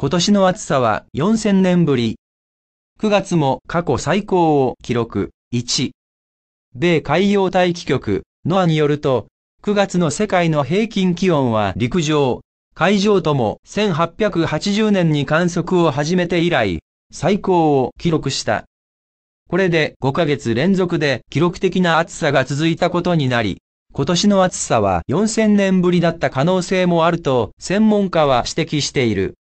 今年の暑さは4000年ぶり。9月も過去最高を記録。1。米海洋大気局、ノアによると、9月の世界の平均気温は陸上、海上とも1880年に観測を始めて以来、最高を記録した。これで5ヶ月連続で記録的な暑さが続いたことになり、今年の暑さは4000年ぶりだった可能性もあると専門家は指摘している。